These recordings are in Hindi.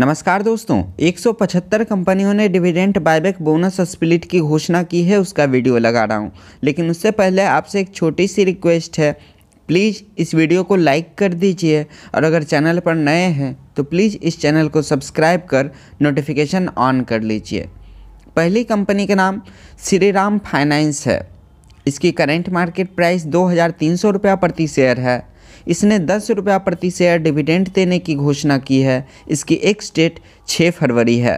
नमस्कार दोस्तों 175 कंपनियों ने डिविडेंट बायबैक बोनस स्प्लिट की घोषणा की है उसका वीडियो लगा रहा हूँ लेकिन उससे पहले आपसे एक छोटी सी रिक्वेस्ट है प्लीज़ इस वीडियो को लाइक कर दीजिए और अगर चैनल पर नए हैं तो प्लीज़ इस चैनल को सब्सक्राइब कर नोटिफिकेशन ऑन कर लीजिए पहली कंपनी का नाम श्री राम फाइनेंस है इसकी करेंट मार्केट प्राइस दो हज़ार तीन सौ रुपया प्रति शेयर है इसने दस रुपया प्रति शेयर डिविडेंड देने की घोषणा की है इसकी एक स्टेट छः फरवरी है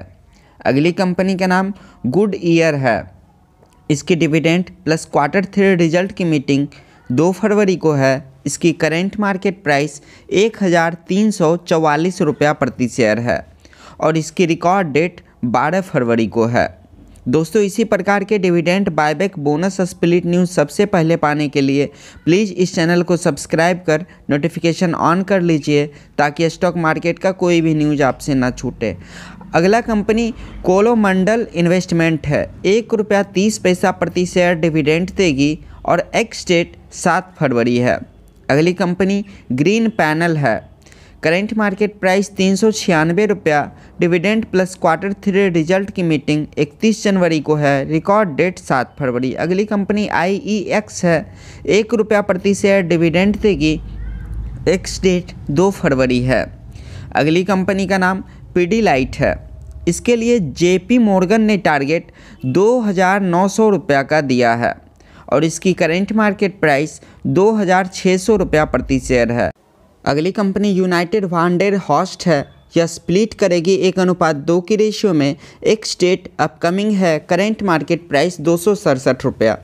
अगली कंपनी का नाम गुड ईयर है इसकी dividend plus quarter three result की मीटिंग दो फरवरी को है इसकी करेंट मार्केट प्राइस एक हज़ार तीन सौ चवालीस रुपया प्रति शेयर है और इसकी रिकॉर्ड डेट बारह फरवरी को है दोस्तों इसी प्रकार के dividend buyback bonus split news सबसे पहले पाने के लिए प्लीज़ इस चैनल को सब्सक्राइब कर नोटिफिकेशन ऑन कर लीजिए ताकि स्टॉक मार्केट का कोई भी न्यूज़ आपसे ना छूटे अगला कंपनी कोलोमंडल इन्वेस्टमेंट है एक रुपया तीस पैसा प्रति शेयर डिविडेंट देगी और एक्स डेट सात फरवरी है अगली कंपनी ग्रीन पैनल है करेंट मार्केट प्राइस तीन सौ छियानवे रुपया dividend plus quarter three result की मीटिंग 31 जनवरी को है रिकॉर्ड डेट सात फरवरी अगली कंपनी आई e है एक रुपया प्रति शेयर डिविडेंड देगी एक्स डेट दो फरवरी है अगली कंपनी का नाम पीडी लाइट है इसके लिए जेपी मॉर्गन ने टारगेट दो हज़ार नौ सौ रुपया का दिया है और इसकी करेंट मार्केट प्राइस दो हज़ार छः सौ रुपया प्रति शेयर है अगली कंपनी यूनाइटेड वांडेर हॉस्ट है यह स्प्लिट करेगी एक अनुपात दो की रेशियो में एक स्टेट अपकमिंग है करेंट मार्केट प्राइस दो सौ सड़सठ रुपया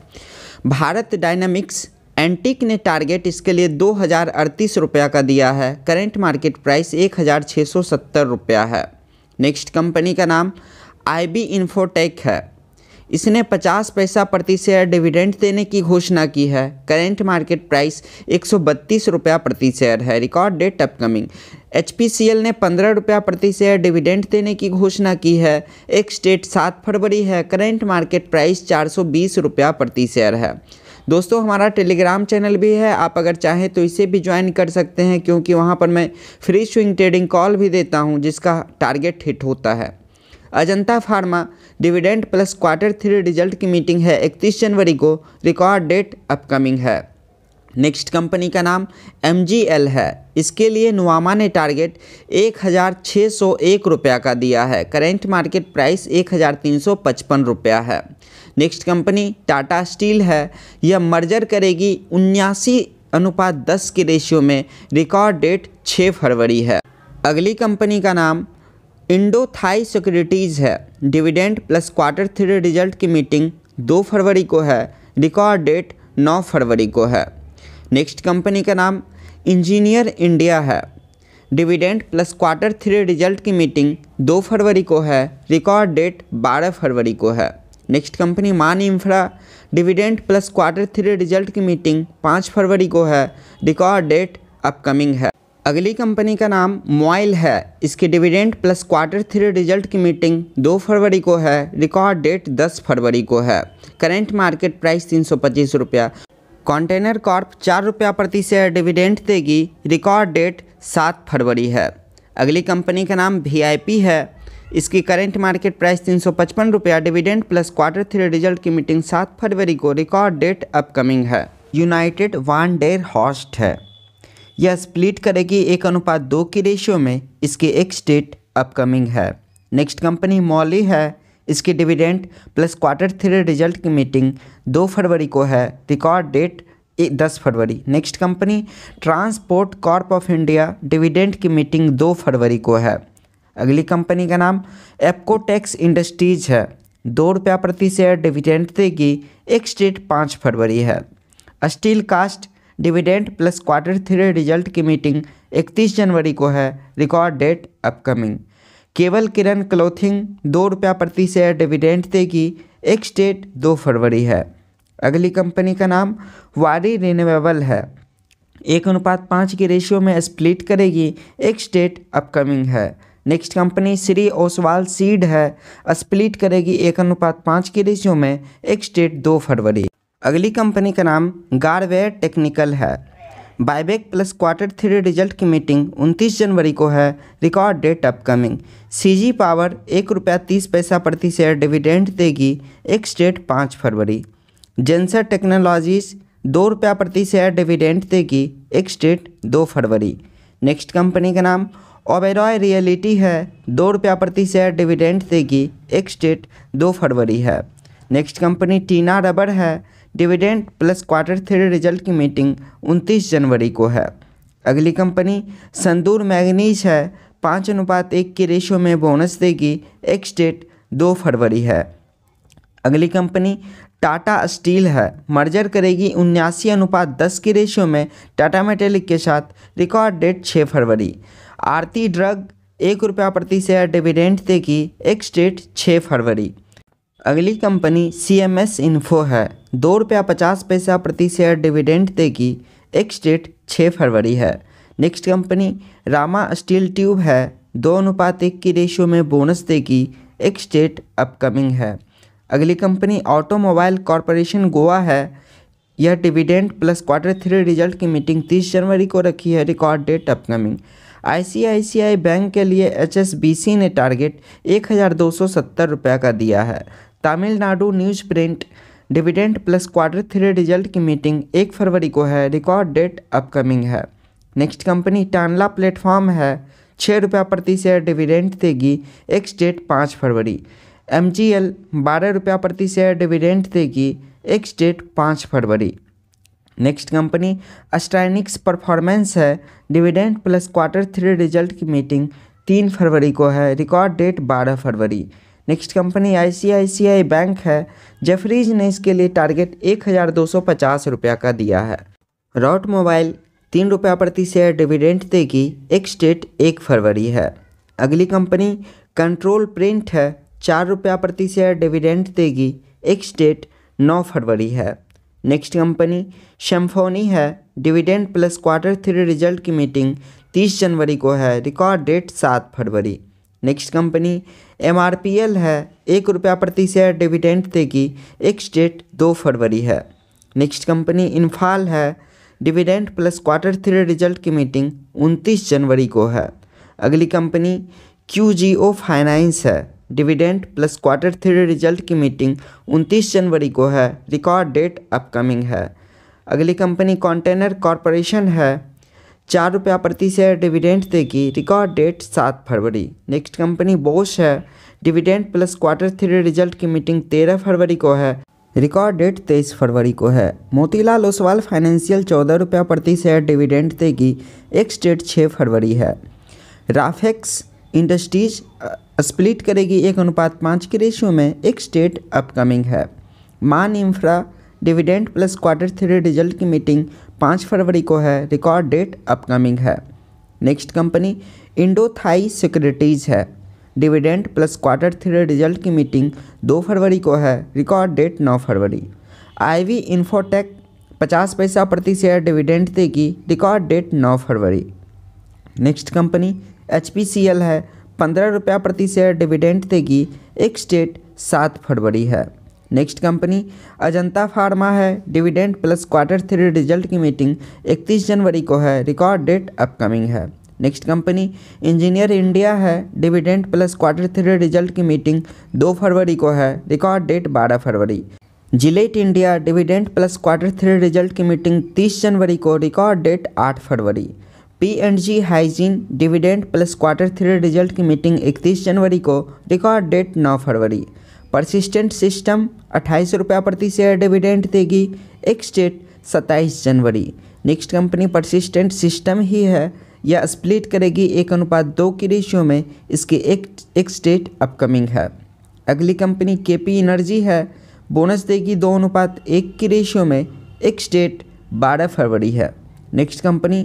भारत डायनामिक्स एंटिक ने टारगेट इसके लिए दो हज़ार अड़तीस रुपया का दिया है करेंट मार्केट प्राइस एक हज़ार छः सौ सत्तर रुपया है नेक्स्ट कंपनी का नाम आई बी इन्फोटेक है इसने 50 पैसा प्रति शेयर डिविडेंड देने की घोषणा की है करेंट मार्केट प्राइस एक रुपया प्रति शेयर है रिकॉर्ड डेट अपकमिंग एच ने पंद्रह रुपया प्रति शेयर डिविडेंड देने की घोषणा की है एक स्टेट सात फरवरी है करेंट मार्केट प्राइस चार रुपया प्रति शेयर है दोस्तों हमारा टेलीग्राम चैनल भी है आप अगर चाहें तो इसे भी ज्वाइन कर सकते हैं क्योंकि वहाँ पर मैं फ्री स्विंग ट्रेडिंग कॉल भी देता हूँ जिसका टारगेट हिट होता है Ajanta Pharma dividend plus quarter three result की मीटिंग है 31 जनवरी को रिकॉर्ड डेट अपकमिंग है नेक्स्ट कंपनी का नाम एम है इसके लिए नुआमा ने टारगेट एक रुपया का दिया है करेंट मार्केट प्राइस पचपन रुपया है नेक्स्ट कंपनी टाटा स्टील है यह मर्जर करेगी उन्यासी अनुपात 10 के रेशियो में रिकॉर्ड डेट 6 फरवरी है अगली कंपनी का नाम इंडो थाई सिक्योरिटीज़ है dividend plus quarter three result की मीटिंग दो फरवरी को है रिकॉर्ड डेट नौ फरवरी को है नेक्स्ट कंपनी का नाम इंजीनियर इंडिया है dividend plus quarter three result की मीटिंग दो फरवरी को है रिकॉर्ड डेट बारह फरवरी को है next company Man Infra dividend plus quarter three result की मीटिंग पाँच फरवरी को है रिकॉर्ड डेट अपकमिंग है अगली कंपनी का नाम मोइल है इसके dividend plus quarter three result की मीटिंग 2 फरवरी को है रिकॉर्ड डेट 10 फरवरी को है करेंट मार्केट प्राइस तीन सौ पच्चीस रुपया कंटेनर कॉर्प चार रुपया प्रति शेयर डिविडेंड देगी रिकॉर्ड डेट सात फरवरी है अगली कंपनी का नाम वी है इसकी करेंट मार्केट प्राइस तीन सौ पचपन रुपया dividend plus quarter three result की मीटिंग सात फरवरी को रिकॉर्ड डेट अपकमिंग है यूनाइटेड वन डेयर हॉस्ट है यह स्प्लिट करेगी एक अनुपात दो की रेशियो में इसकी एक स्टेट अपकमिंग है नेक्स्ट कंपनी मॉली है इसकी dividend plus quarter three result की मीटिंग दो फरवरी को है रिकॉर्ड डेट दस फरवरी next company transport Corp of India dividend की मीटिंग दो फरवरी को है अगली कंपनी का नाम एप्को टैक्स इंडस्ट्रीज है दो रुपया प्रति शेयर डिविडेंड देगी एक स्टेट पाँच फरवरी है Steelcast dividend plus quarter three result की मीटिंग 31 जनवरी को है रिकॉर्ड डेट अपकमिंग केवल किरण क्लोथिंग दो रुपया प्रति शेयर डिविडेंड देगी एक स्टेट दो फरवरी है अगली कंपनी का नाम वारी रिन्यूएबल है एक अनुपात पाँच की रेशियो में स्प्लिट करेगी एक स्टेट अपकमिंग है next company Shri Oswal seed है स्प्लिट करेगी एक अनुपात पाँच की रेशियो में एक स्टेट दो फरवरी अगली कंपनी का नाम गारवेयर टेक्निकल है buyback plus quarter three result की मीटिंग 29 जनवरी को है record date upcoming CG Power एक रुपया तीस पैसा प्रति शेयर डिविडेंड देगी एक स्टेट पाँच फरवरी जेंसर टेक्नोलॉजीज दो रुपया प्रति शेयर डिविडेंड देगी एक स्टेट दो फरवरी नेक्स्ट कंपनी का नाम ओबेरॉय रियलिटी है दो रुपया प्रति शेयर डिविडेंड देगी एक स्टेट दो फरवरी है नेक्स्ट कंपनी टीना रबर है dividend plus quarter three result की मीटिंग 29 जनवरी को है अगली कंपनी संदूर मैगनीज है पाँच अनुपात एक के रेशो में बोनस देगी एक्स डेट दो फरवरी है अगली कंपनी टाटा स्टील है मर्जर करेगी उन्यासी अनुपात दस के रेशियो में टाटा मेटेलिक के साथ रिकॉर्ड डेट छः फरवरी आरती ड्रग एक रुपया प्रति शेयर डिविडेंड देगी एक्स डेट छः फरवरी अगली company C M S Info है दो रुपया पचास पैसा प्रति शेयर डिविडेंड देगी एक्स डेट छः फरवरी है next company Rama steel tube है दो अनुपात एक की रेशियो में बोनस देगी एक्स डेट अपकमिंग है अगली कंपनी ऑटोमोबाइल कॉरपोरेशन गोवा है यह dividend plus quarter three result की मीटिंग 30 जनवरी को रखी है record date upcoming ICICI bank के लिए एचएसबीसी ने टारगेट एक हज़ार दो सौ सत्तर रुपये का दिया है Tamil Nadu Newsprint dividend plus quarter three result की मीटिंग एक फरवरी को है रिकॉर्ड डेट अपकमिंग है नेक्स्ट कंपनी टानला प्लेटफॉर्म है छः रुपया प्रति शेयर डिविडेंट देगी एक्स डेट पाँच फरवरी एम जी एल बारह रुपये प्रति शेयर डिविडेंट देगी एक्स डेट पाँच फरवरी नेक्स्ट कंपनी अस्ट्राइनिक्स परफॉर्मेंस है dividend plus quarter three result की मीटिंग तीन फरवरी को है रिकॉर्ड डेट बारह फरवरी नेक्स्ट कंपनी आईसीआईसीआई बैंक है जेफरीज ने इसके लिए टारगेट एक हज़ार दो सौ पचास का दिया है रॉट मोबाइल तीन रुपया प्रति शेयर डिविडेंट देगी एक स्टेट एक फरवरी है अगली कंपनी कंट्रोल प्रिंट है चार रुपया प्रति शेयर डिविडेंट देगी एक स्टेट नौ फरवरी है नेक्स्ट कंपनी शम्फोनी है dividend plus quarter three result की मीटिंग तीस जनवरी को है रिकॉर्ड डेट सात फरवरी नेक्स्ट कंपनी एम है एक रुपया प्रति शेयर डिविडेंड देगी एक्स डेट दो फरवरी है नेक्स्ट कंपनी इन्फाल है dividend plus quarter three result की मीटिंग 29 जनवरी को है अगली company Q G O finance है dividend plus quarter three result की मीटिंग 29 जनवरी को है रिकॉर्ड डेट अपकमिंग है अगली कंपनी कॉन्टेनर कॉरपोरेशन है चार रुपया प्रति शेयर डिविडेंड देगी रिकॉर्ड डेट सात फरवरी नेक्स्ट कंपनी बोश है dividend plus quarter three result की मीटिंग तेरह फरवरी को है रिकॉर्ड डेट तेईस फरवरी को है मोतीलाल ओसवाल फाइनेंशियल चौदह रुपया प्रति शेयर डिविडेंड देगी एक्स डेट छः फरवरी है राफेक्स इंडस्ट्रीज स्प्लिट करेगी एक अनुपात पाँच के रेशियो में एक स्टेट अपकमिंग है Man Infra dividend plus quarter three result की मीटिंग पाँच फरवरी को है रिकॉर्ड डेट अपकमिंग है next company Indo Thai Securities है dividend plus quarter three result की मीटिंग दो फरवरी को है रिकॉर्ड डेट नौ फरवरी आईवी इन्फोटेक पचास पैसा प्रति शेयर डिविडेंड देगी रिकॉर्ड डेट नौ फरवरी नेक्स्ट कंपनी एच है पंद्रह रुपया प्रति शेयर डिविडेंड देगी एक्स डेट सात फरवरी है नेक्स्ट कंपनी अजंता फार्मा है dividend plus quarter three result की मीटिंग 31 जनवरी को है रिकॉर्ड डेट अपकमिंग है नेक्स्ट कंपनी इंजीनियर इंडिया है dividend plus quarter three result की मीटिंग 2 फरवरी को है रिकॉर्ड डेट 12 फरवरी Gillette India dividend plus quarter three result की मीटिंग 30 जनवरी को रिकॉर्ड डेट 8 फरवरी P and G hygiene dividend plus quarter three result की मीटिंग 31 जनवरी को रिकॉर्ड डेट 9 फरवरी परसिस्टेंट सिस्टम अट्ठाईस रुपया प्रति शेयर डिविडेंड देगी एक्सटेट सत्ताईस जनवरी नेक्स्ट कंपनी परसिस्टेंट सिस्टम ही है यह स्प्लिट करेगी एक अनुपात दो की रेशियो में इसकी एक एक्सटेट अपकमिंग है अगली कंपनी के पी एनर्जी है बोनस देगी दो अनुपात एक की रेशियो में एक्सटेट बारह फरवरी है नेक्स्ट कंपनी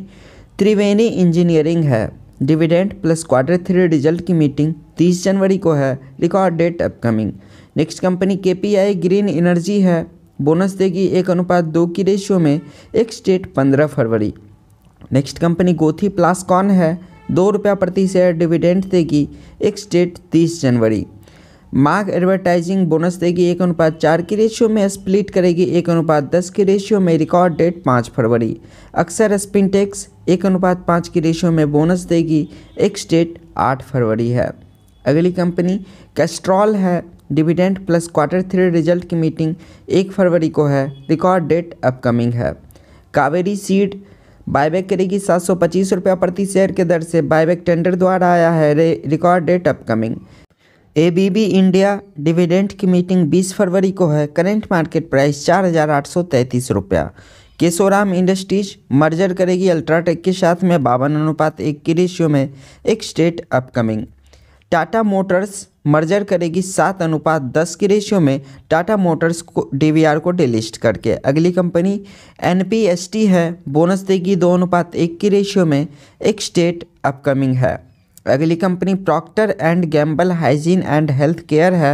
त्रिवेणी इंजीनियरिंग है dividend plus quarter three result की मीटिंग 30 जनवरी को है record date upcoming next company K green energy है बोनस देगी एक अनुपात दो की रेशियो में एक स्टेट पंद्रह फरवरी नेक्स्ट कंपनी गोथी प्लास्कॉन है दो रुपया प्रति शेयर डिविडेंड देगी एक स्टेट तीस जनवरी मार्ग एडवर्टाइजिंग बोनस देगी एक अनुपात चार की रेशियो में स्प्लिट करेगी एक अनुपात दस की रेशियो में रिकॉर्ड डेट पाँच फरवरी अक्सर स्पिनटेक्स एक अनुपात पाँच की रेशियो में बोनस देगी एक्स डेट आठ फरवरी है अगली कंपनी कैस्ट्रॉल है dividend plus quarter three result की मीटिंग एक फरवरी को है रिकॉर्ड डेट अपकमिंग है कावेरी सीड बायबैक करेगी सात सौ पच्चीस रुपया प्रति शेयर के दर से बायबैक टेंडर द्वारा आया है record date upcoming ABB India dividend की मीटिंग 20 फरवरी को है करेंट मार्केट प्राइस चार हज़ार आठ सौ तैंतीस रुपया केशोराम इंडस्ट्रीज मर्जर करेगी अल्ट्राटेक के साथ में बावन अनुपात एक की रेशियो में एक state upcoming Tata Motors merger करेगी सात अनुपात दस की रेशियो में टाटा मोटर्स को डीवीआर को डिलिस्ट करके अगली कंपनी एनपीएसटी है बोनस देगी दो अनुपात एक की रेशियो में एक स्टेट अपकमिंग है अगली company Procter and Gamble hygiene and health care है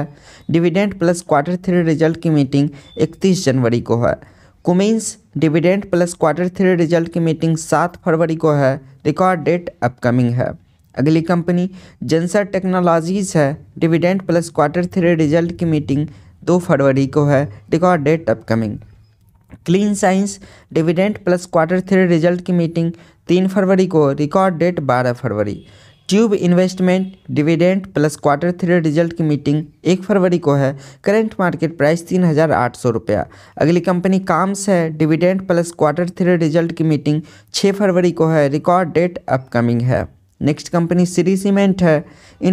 dividend plus quarter three result की मीटिंग 31 जनवरी को है Cummins dividend plus quarter three result की मीटिंग 7 फरवरी को है रिकॉर्ड डेट अपकमिंग है अगली कंपनी जेंसर टेक्नोलॉजीज़ है dividend plus quarter three result की मीटिंग 2 फरवरी को है record date upcoming clean science dividend plus quarter three result की मीटिंग तीन फरवरी को रिकॉर्ड डेट बारह फरवरी tube investment dividend plus quarter three result की मीटिंग एक फरवरी को है करेंट मार्केट प्राइस तीन हज़ार आठ सौ रुपया अगली कंपनी काम्स है dividend plus quarter three result की मीटिंग छः फरवरी को है रिकॉर्ड डेट अपकमिंग है नेक्स्ट कंपनी सीरी सीमेंट है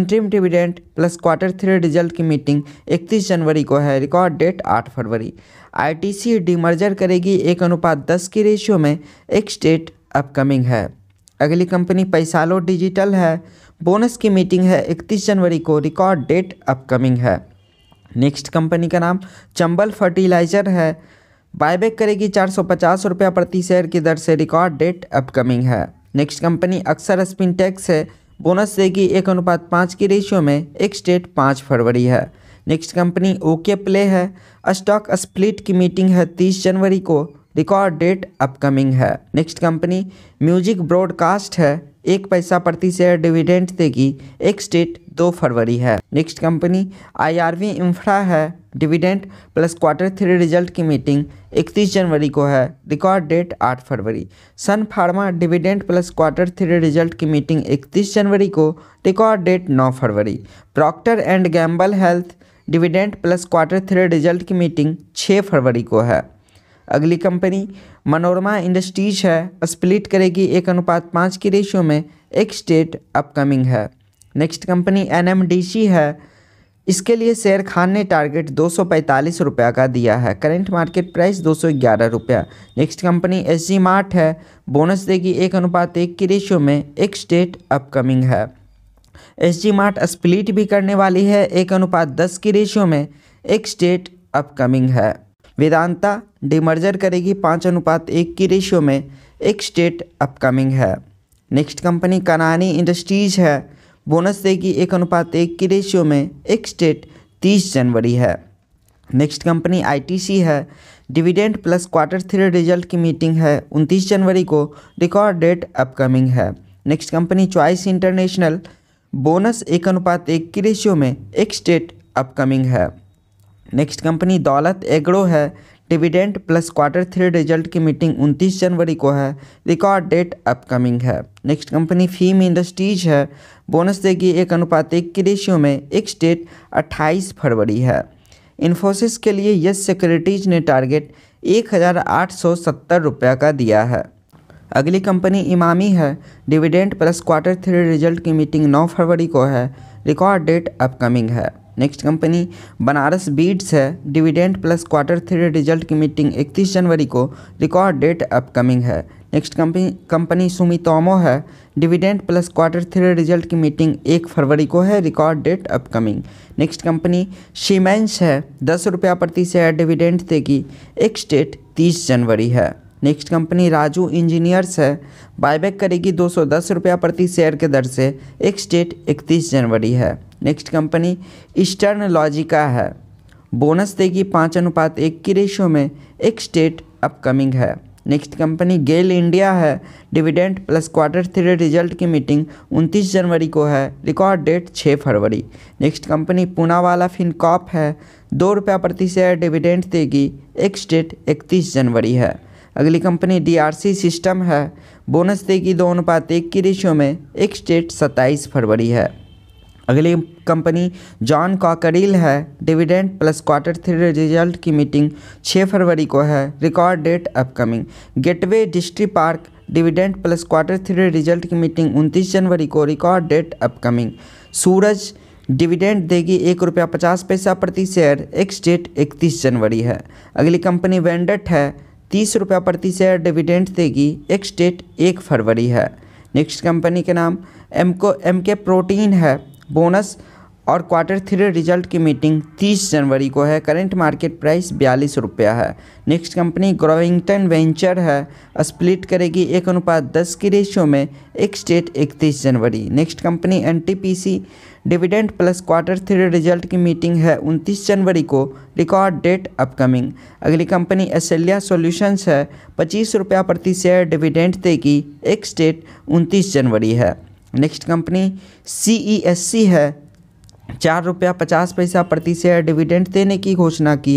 interim dividend plus quarter three result की मीटिंग 31 जनवरी को है रिकॉर्ड डेट 8 फरवरी आईटीसी मर्जर करेगी एक अनुपात दस की रेशियो में एक स्टेट अपकमिंग है अगली कंपनी पैसालो डिजिटल है बोनस की मीटिंग है इकतीस जनवरी को रिकॉर्ड डेट अपकमिंग है नेक्स्ट कंपनी का नाम चंबल फर्टिलाइजर है बायबैक करेगी चार सौ पचास रुपया प्रति शेयर की दर से रिकॉर्ड डेट अपकमिंग है next company Akshar Spintex है बोनस देगी एक अनुपात पाँच की रेशियो में एक डेट पाँच फरवरी है नेक्स्ट कंपनी ओके प्ले है स्टॉक स्प्लिट की मीटिंग है तीस जनवरी को रिकॉर्ड डेट अपकमिंग है नेक्स्ट कंपनी म्यूजिक ब्रॉडकास्ट है एक पैसा प्रति शेयर डिविडेंट देगी एक स्टेट दो फरवरी है नेक्स्ट कंपनी आईआरवी इंफ्रा है dividend plus quarter three result की मीटिंग 31 जनवरी को है रिकॉर्ड डेट 8 फरवरी Sun Pharma dividend plus quarter three result की मीटिंग 31 जनवरी को रिकॉर्ड डेट 9 फरवरी Procter and Gamble Health dividend plus quarter three result की मीटिंग 6 फरवरी को है अगली कंपनी मनोरमा इंडस्ट्रीज है स्प्लिट करेगी एक अनुपात पाँच की रेशियो में एक स्टेट अपकमिंग है नेक्स्ट कंपनी एनएमडीसी है इसके लिए शेयर खान ने टारगेट दो रुपया का दिया है करंट मार्केट प्राइस दो रुपया नेक्स्ट कंपनी एस मार्ट है बोनस देगी एक अनुपात एक की रेशियो में एक स्टेट अपकमिंग है एस मार्ट स्प्लिट भी करने वाली है एक अनुपात दस की रेशियो में एक स्टेट अपकमिंग है वेदांता डिमर्जर करेगी पाँच अनुपात एक की रेशियो में एक स्टेट अपकमिंग है नेक्स्ट कंपनी कनानी इंडस्ट्रीज है बोनस देगी एक अनुपात एक की रेशियो में एक स्टेट तीस जनवरी है नेक्स्ट कंपनी आईटीसी है dividend plus quarter three result की मीटिंग है उनतीस जनवरी को रिकॉर्ड डेट अपकमिंग है next company Choice International bonus एक अनुपात एक की रेशियो में एक स्टेट अपकमिंग है नेक्स्ट कंपनी दौलत एग्रो है dividend plus quarter three result की मीटिंग 29 जनवरी को है रिकॉर्ड डेट अपकमिंग है नेक्स्ट कंपनी फीम इंडस्ट्रीज है बोनस देगी एक अनुपात एक के रेशियो में एक डेट 28 फरवरी है इन्फोसिस के लिए यस सिक्योरिटीज ने टारगेट एक रुपया का दिया है अगली कंपनी इमामी है dividend plus quarter three result की मीटिंग 9 फरवरी को है रिकॉर्ड डेट अपकमिंग है नेक्स्ट कंपनी बनारस बीड्स है dividend plus quarter three result की मीटिंग 31 जनवरी को रिकॉर्ड डेट अपकमिंग है नेक्स्ट कंपनी कंपनी सुमितोमो है dividend plus quarter three result की मीटिंग एक फरवरी को है record date upcoming next company Siemens है दस रुपया प्रति शेयर डिविडेंड देगी स्टेट तीस जनवरी है नेक्स्ट कंपनी राजू इंजीनियर्स है बायबैक करेगी दो सौ दस रुपया प्रति शेयर के दर से स्टेट इकतीस जनवरी है नेक्स्ट कंपनी ईस्टर्न लॉजिका है बोनस देगी पाँच अनुपात एक की रेशियो में एक स्टेट अपकमिंग है नेक्स्ट कंपनी गेल इंडिया है dividend plus quarter three result की मीटिंग 29 जनवरी को है रिकॉर्ड डेट 6 फरवरी नेक्स्ट कंपनी पूनावाला फिनकॉप है दो रुपया प्रति शेयर डिविडेंट देगी एक स्टेट 31 जनवरी है अगली कंपनी डीआरसी सिस्टम है बोनस देगी दो अनुपात एक की रेशियो में एक स्टेट 27 फरवरी है अगली कंपनी जॉन कॉकरील है dividend plus quarter three result की मीटिंग 6 फरवरी को है record date upcoming Gateway Distripark dividend plus quarter three result की मीटिंग 29 जनवरी को record date upcoming Suraj dividend देगी एक रुपया पचास पैसा प्रति शेयर एक्स डेट इकतीस जनवरी है अगली कंपनी वेंडट है तीस रुपया प्रति शेयर डिविडेंड देगी एक्स डेट एक फरवरी है नेक्स्ट कंपनी के नाम एमको एम के प्रोटीन है बोनस और क्वार्टर थ्री रिजल्ट की मीटिंग 30 जनवरी को है करंट मार्केट प्राइस बयालीस रुपया है नेक्स्ट कंपनी ग्रोविंगटन वेंचर है स्प्लिट करेगी एक अनुपात दस की रेशियो में एक स्टेट 31 जनवरी next company NTPC dividend plus quarter three result की मीटिंग है 29 जनवरी को रिकॉर्ड डेट अपकमिंग अगली कंपनी एसेलिया सॉल्यूशंस है पच्चीस रुपया प्रति शेयर डिविडेंड देगी एक स्टेट 29 जनवरी है नेक्स्ट कंपनी सी है चार रुपया पचास पैसा प्रति शेयर डिविडेंड देने की घोषणा की है